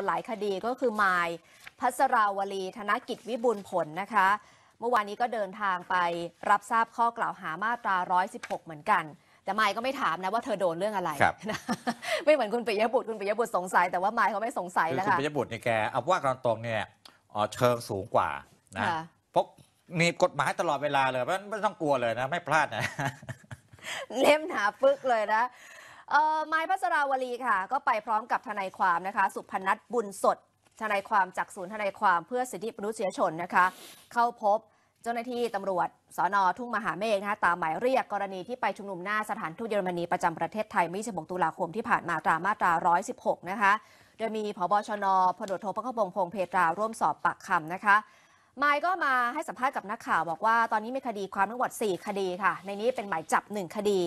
นหลายคดีก็คือ มาย พัสราวลีธนกิจวิบูลผลนะคะเมื่อวานนี้ก็เดินทางไปรับทราบข้อกล่าวหามาตรา 116 เหมือนกัน แต่ไมค์ก็ไม่ถามนะว่าเธอโดนเรื่องอะไรรไม่เหมือนคุณปิยบุตรคุณปิยบุตรสงสัยแต่ว่าไมค์เขาไม่สงสัยแล้วค่ะคุณปิยบุตรเนี่ยแกเอาว่ากันตรงเนี่ยเชิงสูงกว่านะพกมีกฎหมายตลอดเวลาเลยไม่ต้องกลัวเลยนะ ไม่พลาดนะเล่มหนาปึกเลยนะเอ่อไม้พัสราวลีค่ะ ก็ไปพร้อมกับทนายความนะคะ สุพนัทบุญสด ทนายความจากศูนย์ทนายความเพื่อสิทธิมนุษยชนนะคะ เข้าพบเจ้าหน้าที่ตำรวจสอนอทุ่งมหาเมฆนะคะตามหมายเรียกกรณีที่ไปชุมนุมหน้าสถานทูตเยอรมนีประจำประเทศไทยมิถุนตุลาคม ที่ผ่านมาตามมาตรา 116 นะคะโดยมีพบชนพลโทพระกบงพงเพตราร่วมสอบปากคำนะคะ ไม้ก็มาให้สัมภาษณ์กับนักข่าวบอกว่าตอนนี้มีคดีความทั้งหมด4 คดีค่ะ ในนี้เป็นหมายจับ 1 คดี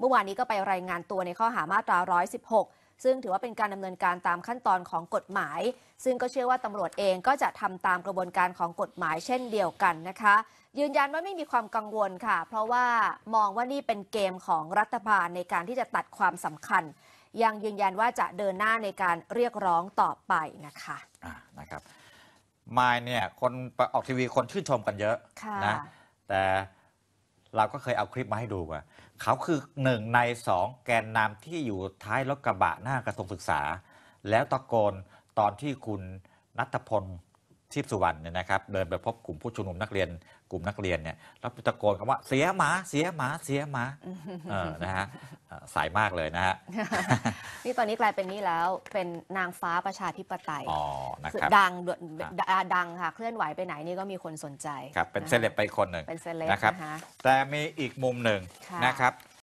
เมื่อวานนี้ก็ไปรายงานตัวในข้อหามาตรา 116 ซึ่งถือว่าเป็นการดำเนินการตามขั้นตอนของกฎหมาย ซึ่งก็เชื่อว่าตำรวจเองก็จะทำตามกระบวนการของกฎหมายเช่นเดียวกันนะคะยืนยันว่าไม่มีความกังวลค่ะ เพราะว่ามองว่านี่เป็นเกมของรัฐบาลในการที่จะตัดความสำคัญ ยังยืนยันว่าจะเดินหน้าในการเรียกร้องต่อไปนะคะะนะครับมายเนี่ยคนออกทีวีคนชื่นชมกันเยอะะนะแต่เราก็เคยเอาคลิปมาให้ดูว่ะเขาคือหนึ่งในสองแกนนำที่อยู่ท้ายรถกระบะหน้ากระทรวงศึกษา แล้วตะโกนตอนที่คุณนัทพลทิพสุวรรณเนี่ยนะครับเดินไปพบกลุ่มผู้ชุมนุมนักเรียน กลุ่มนักเรียนเนี่ยแล้วตะโกนคำว่าเสียหมาเสียหมาเสียหมาเออนะฮะสายมากเลยนะฮะ นี่ตอนนี้กลายเป็นนี่แล้วเป็นนางฟ้าประชาธิปไตยอ๋อนะครับดังดังค่ะเคลื่อนไหวไปไหนนี่ก็มีคนสนใจ ครับเป็นเซเลบไปคนหนึ่งเป็นเซเลบนะครับแต่มีอีกมุมหนึ่งนะครับ